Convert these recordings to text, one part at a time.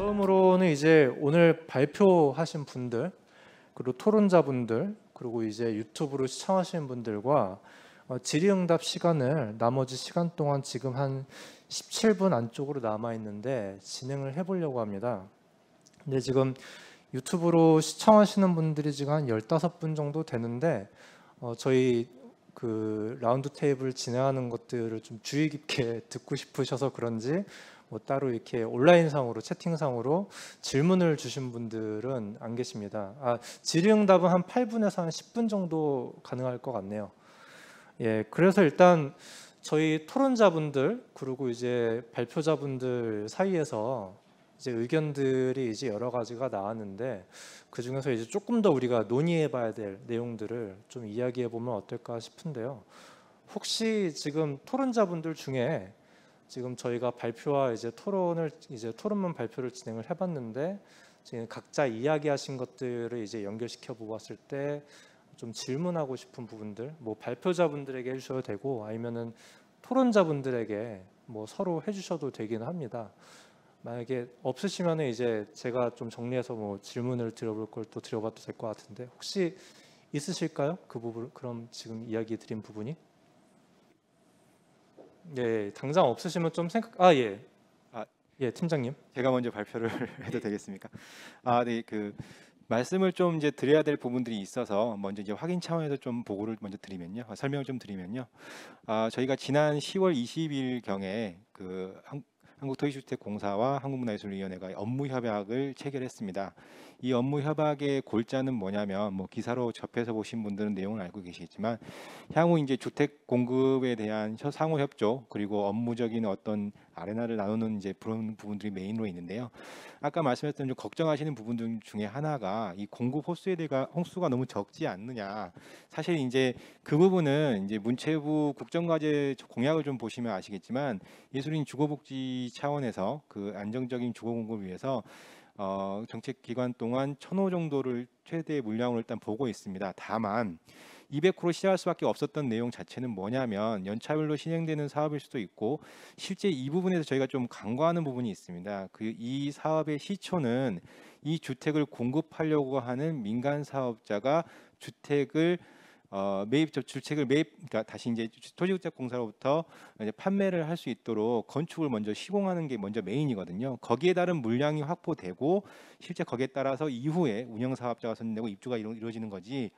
다음으로는 이제 오늘 발표하신 분들 그리고 토론자분들 그리고 이제 유튜브로 시청하시는 분들과 어, 질의응답 시간을 나머지 시간 동안 지금 한 17분 안쪽으로 남아 있는데 진행을 해보려고 합니다. 근데 지금 유튜브로 시청하시는 분들이 지금 한 15분 정도 되는데 어, 저희 그 라운드 테이블 진행하는 것들을 좀 주의 깊게 듣고 싶으셔서 그런지 뭐 따로 이렇게 온라인상으로 채팅상으로 질문을 주신 분들은 안 계십니다. 아, 질의응답은 한 8분에서 한 10분 정도 가능할 것 같네요. 예, 그래서 일단 저희 토론자분들 그리고 이제 발표자분들 사이에서 이제 의견들이 이제 여러 가지가 나왔는데 그 중에서 이제 조금 더 우리가 논의해봐야 될 내용들을 좀 이야기해 보면 어떨까 싶은데요. 혹시 지금 토론자분들 중에 지금 저희가 발표와 이제 토론을 이제 토론문 발표를 진행을 해봤는데 지금 각자 이야기하신 것들을 이제 연결시켜 보았을 때 좀 질문하고 싶은 부분들 뭐 발표자분들에게 해주셔도 되고 아니면은 토론자분들에게 뭐 서로 해주셔도 되기는 합니다. 만약에 없으시면은 이제 제가 좀 정리해서 뭐 질문을 드려볼 걸또 드려봐도 될 것 같은데 혹시 있으실까요? 그 부분 그럼 지금 이야기 드린 부분이? 예, 당장 없으시면 좀 생각 아 예. 아, 예, 팀장님. 제가 먼저 발표를 해도 되겠습니까? 아, 네. 그 말씀을 좀 이제 드려야 될 부분들이 있어서 먼저 이제 확인 차원에서 좀 보고를 먼저 드리면요. 아, 설명을 좀 드리면요. 아, 저희가 지난 10월 20일 경에 그한국토지주택공사와 한국문화예술위원회가 업무협약을 체결했습니다. 이 업무 협약의 골자는 뭐냐면 뭐 기사로 접해서 보신 분들은 내용을 알고 계시겠지만 향후 이제 주택 공급에 대한 상호 협조 그리고 업무적인 어떤 아레나를 나누는 이제 그런 부분들이 메인으로 있는데요. 아까 말씀했던 좀 걱정하시는 부분들 중에 하나가 이 공급 호수에 대가 홍수가 너무 적지 않느냐. 사실 이제 그 부분은 이제 문체부 국정과제 공약을 좀 보시면 아시겠지만 예술인 주거복지 차원에서 그 안정적인 주거 공급을 위해서 어, 정책 기간 동안 천호 정도를 최대 물량으로 일단 보고 있습니다. 다만 200호로 시작할 수밖에 없었던 내용 자체는 뭐냐면 연차별로 시행되는 사업일 수도 있고 실제 이 부분에서 저희가 좀 간과하는 부분이 있습니다. 그 이 사업의 시초는 이 주택을 공급하려고 하는 민간 사업자가 주택을 어, 매입 접출책을 매입 그러니까 다시 이제 토지주택 공사로부터 이제 판매를 할 수 있도록 건축을 먼저 시공하는 게 먼저 메인이거든요. 거기에 따른 물량이 확보되고 실제 거기에 따라서 이후에 운영 사업자가 선정되고 입주가 이루, 이루어지는 거지.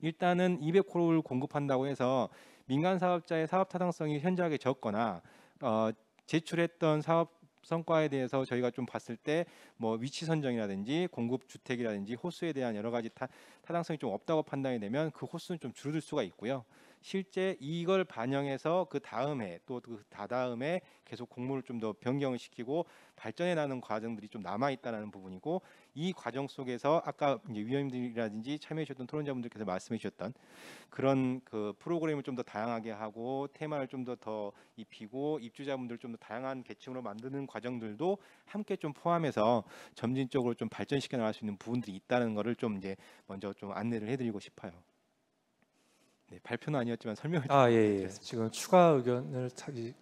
일단은 200호를 공급한다고 해서 민간 사업자의 사업 타당성이 현저하게 적거나 어, 제출했던 사업 성과에 대해서 저희가 좀 봤을 때 뭐 위치 선정이라든지 공급 주택이라든지 호수에 대한 여러 가지 타, 타당성이 좀 없다고 판단이 되면 그 호수는 좀 줄어들 수가 있고요. 실제 이걸 반영해서 그 다음에 또 그 다다음에 계속 공모를 좀 더 변경을 시키고 발전해 나는 과정들이 좀 남아 있다라는 부분이고 이 과정 속에서 아까 이제 위원님들이라든지 참여해 주셨던 토론자분들께서 말씀해 주셨던 그런 그 프로그램을 좀 더 다양하게 하고 테마를 좀 더 더 입히고 입주자분들 좀 더 다양한 계층으로 만드는 과정들도 함께 좀 포함해서 점진적으로 좀 발전시켜 나갈 수 있는 부분들이 있다는 거를 좀 이제 먼저 좀 안내를 해드리고 싶어요. 네, 발표는 아니었지만 설명을 아, 예, 예. 지금 추가 의견을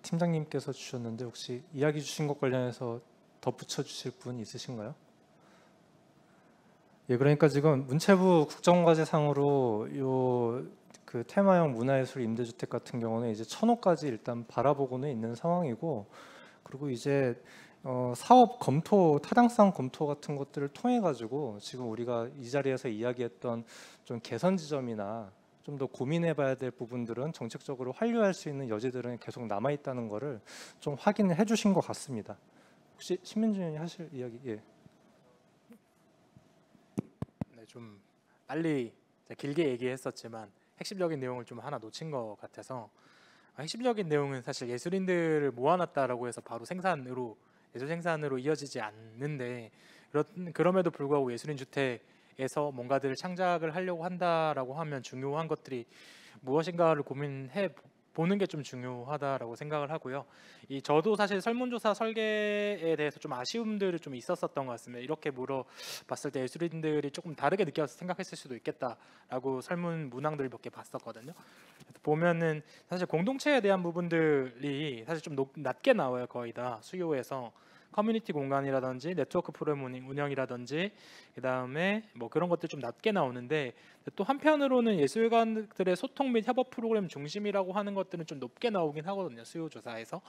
팀장님께서 주셨는데 혹시 이야기 주신 것 관련해서 덧붙여 주실 분 있으신가요? 예, 그러니까 지금 문체부 국정과제상으로 요 그 테마형 문화예술 임대주택 같은 경우는 이제 천호까지 일단 바라보고는 있는 상황이고 그리고 이제 어, 사업 검토 타당성 검토 같은 것들을 통해 가지고 지금 우리가 이 자리에서 이야기했던 좀 개선 지점이나 좀더 고민해봐야 될 부분들은 정책적으로 환류할 수 있는 여지들은 계속 남아 있다는 것을 좀확인 해주신 것 같습니다. 혹시 신민준 의원이 하실 이야기 예. 네, 좀 빨리 길게 얘기했었지만 핵심적인 내용을 좀 하나 놓친 것 같아서 아, 핵심적인 내용은 사실 예술인들을 모아놨다라고 해서 바로 생산으로 예술 생산으로 이어지지 않는데 그런 그럼에도 불구하고 예술인 주택 에서 뭔가들을 창작을 하려고 한다라고 하면 중요한 것들이 무엇인가를 고민해 보는 게 좀 중요하다라고 생각을 하고요. 이 저도 사실 설문조사 설계에 대해서 좀 아쉬움들이 좀 있었었던 것 같습니다. 이렇게 물어봤을 때 예술인들이 조금 다르게 느껴서 생각했을 수도 있겠다라고 설문 문항들을 몇 개 봤었거든요. 보면은 사실 공동체에 대한 부분들이 사실 좀 높, 낮게 나와요 거의 다 수요에서. 커뮤니티 공간이라든지 네트워크 프로그램 운영이라든지 그 다음에 뭐 그런 것들 좀 낮게 나오는데 또 한편으로는 예술관들의 소통 및 협업 프로그램 중심이라고 하는 것들은 좀 높게 나오긴 하거든요 수요 조사에서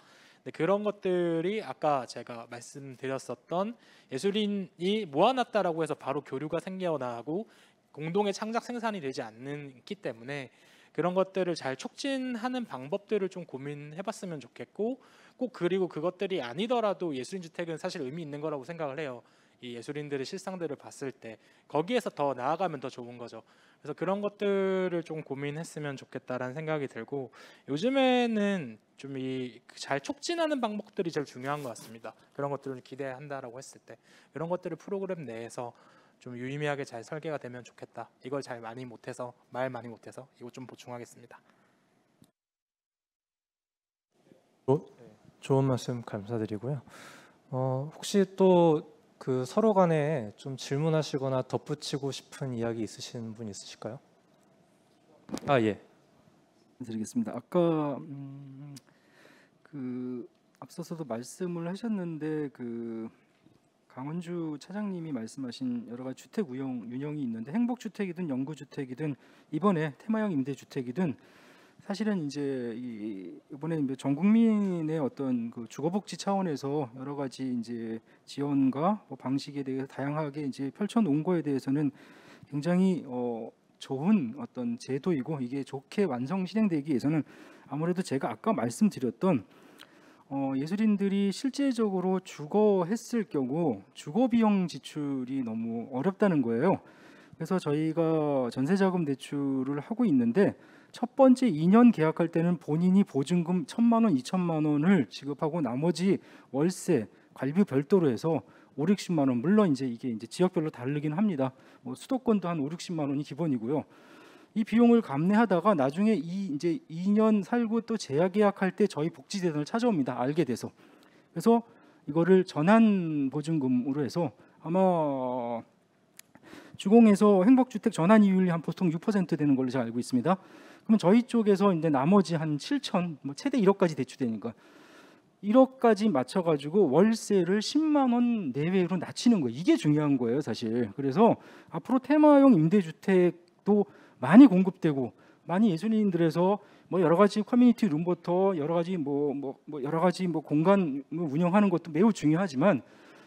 근데 그런 것들이 아까 제가 말씀드렸었던 예술인이 모아놨다라고 해서 바로 교류가 생겨나고 공동의 창작 생산이 되지 않기 때문에 그런 것들을 잘 촉진하는 방법들을 좀 고민해봤으면 좋겠고 꼭 그리고 그것들이 아니더라도 예술인 주택은 사실 의미 있는 거라고 생각을 해요. 이 예술인들의 실상들을 봤을 때 거기에서 더 나아가면 더 좋은 거죠. 그래서 그런 것들을 좀 고민했으면 좋겠다라는 생각이 들고 요즘에는 좀 이 잘 촉진하는 방법들이 제일 중요한 것 같습니다. 그런 것들을 기대한다라고 했을 때 이런 것들을 프로그램 내에서 좀 유의미하게 잘 설계가 되면 좋겠다. 이걸 잘 많이 못해서 말 많이 못해서 이거 좀 보충하겠습니다. 어? 좋은 말씀 감사드리고요. 어, 혹시 또 그 서로 간에 좀 질문하시거나 덧붙이고 싶은 이야기 있으신 분 있으실까요? 아 예. 드리겠습니다. 아까 음, 그 앞서서도 말씀을 하셨는데 그 강원주 차장님이 말씀하신 여러 가지 주택 운영 운영이 있는데 행복 주택이든 영구 주택이든 이번에 테마형 임대 주택이든 사실은 이제 이 이번에 전 국민의 어떤 그 주거복지 차원에서 여러 가지 이제 지원과 뭐 방식에 대해서 다양하게 이제 펼쳐놓은 거에 대해서는 굉장히 어 좋은 어떤 제도이고 이게 좋게 완성 실행되기 위해서는 아무래도 제가 아까 말씀드렸던 어 예술인들이 실제적으로 주거했을 경우 주거 비용 지출이 너무 어렵다는 거예요. 그래서 저희가 전세자금 대출을 하고 있는데 첫 번째 2년 계약할 때는 본인이 보증금 1천만 원, 2천만 원을 지급하고 나머지 월세, 관리비 별도로 해서 5, 60만 원 물론 이제 이게 이제 지역별로 다르긴 합니다. 뭐 수도권도 한 5, 60만 원이 기본이고요. 이 비용을 감내하다가 나중에 이 이제 2년 살고 또 재계약할 약때 저희 복지재단을 찾아옵니다. 알게 돼서. 그래서 이거를 전환 보증금으로 해서 아마 주공에서 행복주택 전환 이율이 한 보통 6% 되는 걸로 제가 알고 있습니다. 그러면 저희 쪽에서 이제 나머지 한 7천, 뭐 최대 1억까지 대출되니까 1억까지 맞춰가지고 월세를 10만 원 내외로 낮추는 거 이게 중요한 거예요, 사실. 그래서 앞으로 테마형 임대주택도 많이 공급되고 많이 예술인들에서 뭐 여러 가지 커뮤니티 룸부터 여러 가지 뭐, 뭐, 뭐 여러 가지 뭐 공간 운영하는 것도 매우 중요하지만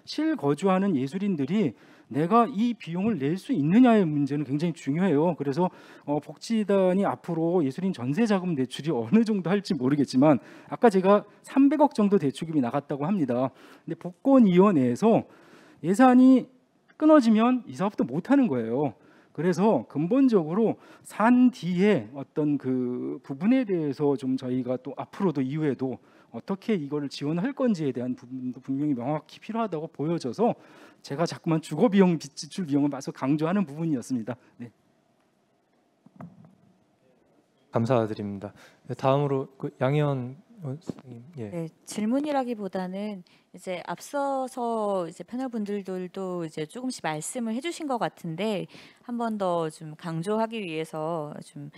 실거주하는 예술인들이 내가 이 비용을 낼 수 있느냐의 문제는 굉장히 중요해요. 그래서 어, 복지단이 앞으로 예술인 전세 자금 대출이 어느 정도 할지 모르겠지만 아까 제가 300억 정도 대출금이 나갔다고 합니다. 근데 복권위원회에서 예산이 끊어지면 이 사업도 못 하는 거예요. 그래서 근본적으로 산 뒤에 어떤 그 부분에 대해서 좀 저희가 또 앞으로도 이후에도 어떻게 이거를 지원할 건지에 대한 부분도 분명히 명확히 필요하다고 보여져서 제가 자꾸만 주거 비용 지출 비용을 봐서 강조하는 부분이었습니다. 네. 감사드립니다. 네, 다음으로 그 양현 선생님. 예. 네, 질문이라기보다는 이제 앞서서 이제 패널 분들도 이제 조금씩 말씀을 해주신 것 같은데 한 번 더 좀 강조하기 위해서 좀.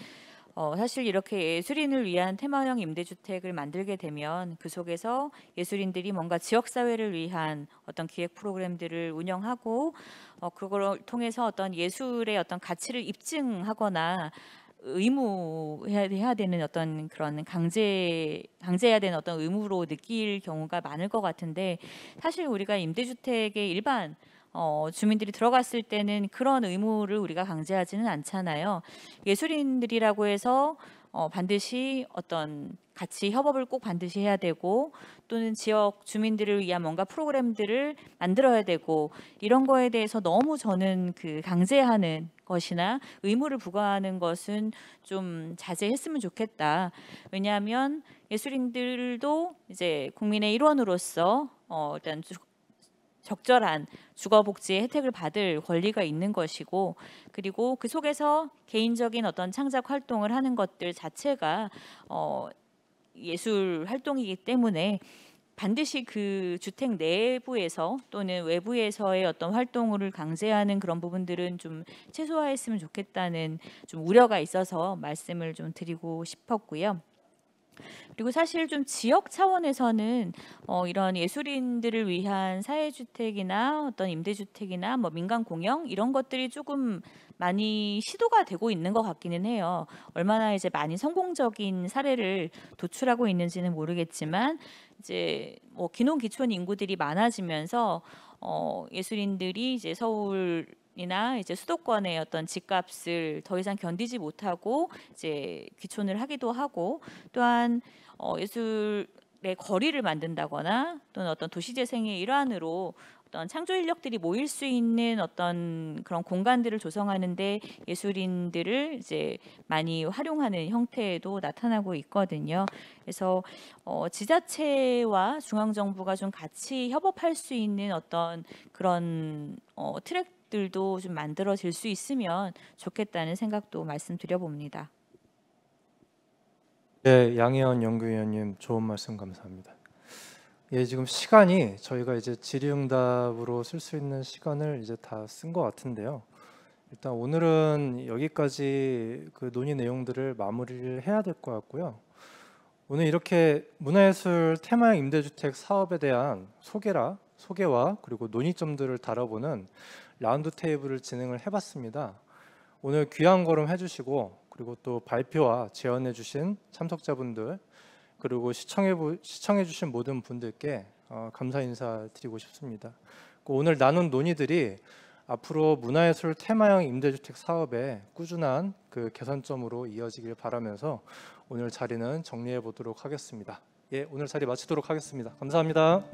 어, 사실 이렇게 예술인을 위한 테마형 임대주택을 만들게 되면 그 속에서 예술인들이 뭔가 지역사회를 위한 어떤 기획 프로그램들을 운영하고 어, 그걸 통해서 어떤 예술의 어떤 가치를 입증하거나 의무해야 되는 어떤 그런 강제 강제해야 되는 어떤 의무로 느낄 경우가 많을 것 같은데 사실 우리가 임대주택의 일반 어, 주민들이 들어갔을 때는 그런 의무를 우리가 강제하지는 않잖아요. 예술인들이라고 해서 어, 반드시 어떤 같이 협업을 꼭 반드시 해야 되고 또는 지역 주민들을 위한 뭔가 프로그램들을 만들어야 되고 이런 거에 대해서 너무 저는 그 강제하는 것이나 의무를 부과하는 것은 좀 자제했으면 좋겠다. 왜냐하면 예술인들도 이제 국민의 일원으로서 어, 일단 적절한 주거복지의 혜택을 받을 권리가 있는 것이고 그리고 그 속에서 개인적인 어떤 창작 활동을 하는 것들 자체가 어, 예술 활동이기 때문에 반드시 그 주택 내부에서 또는 외부에서의 어떤 활동을 강제하는 그런 부분들은 좀 최소화했으면 좋겠다는 좀 우려가 있어서 말씀을 좀 드리고 싶었고요. 그리고 사실 좀 지역 차원에서는 어, 이런 예술인들을 위한 사회주택이나 어떤 임대주택이나 뭐 민간 공영 이런 것들이 조금 많이 시도가 되고 있는 것 같기는 해요. 얼마나 이제 많이 성공적인 사례를 도출하고 있는지는 모르겠지만 이제 뭐 기농 기촌 인구들이 많아지면서 어, 예술인들이 이제 서울 이나 이제 수도권의 어떤 집값을 더 이상 견디지 못하고 이제 귀촌을 하기도 하고 또한 어, 예술의 거리를 만든다거나 또는 어떤 도시재생의 일환으로 어떤 창조 인력들이 모일 수 있는 어떤 그런 공간들을 조성하는데 예술인들을 이제 많이 활용하는 형태도 나타나고 있거든요. 그래서 어, 지자체와 중앙 정부가 좀 같이 협업할 수 있는 어떤 그런 어, 트랙 방식들도 좀 만들어질 수 있으면 좋겠다는 생각도 말씀드려 봅니다. 네, 양혜원 연구위원님 좋은 말씀 감사합니다. 예, 지금 시간이 저희가 이제 질의응답으로 쓸 수 있는 시간을 이제 다쓴 것 같은데요. 일단 오늘은 여기까지 그 논의 내용들을 마무리를 해야 될 것 같고요. 오늘 이렇게 문화예술 테마 임대주택 사업에 대한 소개라 소개와 그리고 논의점들을 다뤄보는 라운드 테이블을 진행을 해봤습니다. 오늘 귀한 걸음 해주시고 그리고 또 발표와 제언해주신 참석자분들 그리고 시청해 시청해주신 모든 분들께 어, 감사 인사 드리고 싶습니다. 그 오늘 나눈 논의들이 앞으로 문화예술 테마형 임대주택 사업의 꾸준한 그 개선점으로 이어지길 바라면서 오늘 자리는 정리해 보도록 하겠습니다. 예, 오늘 자리 마치도록 하겠습니다. 감사합니다.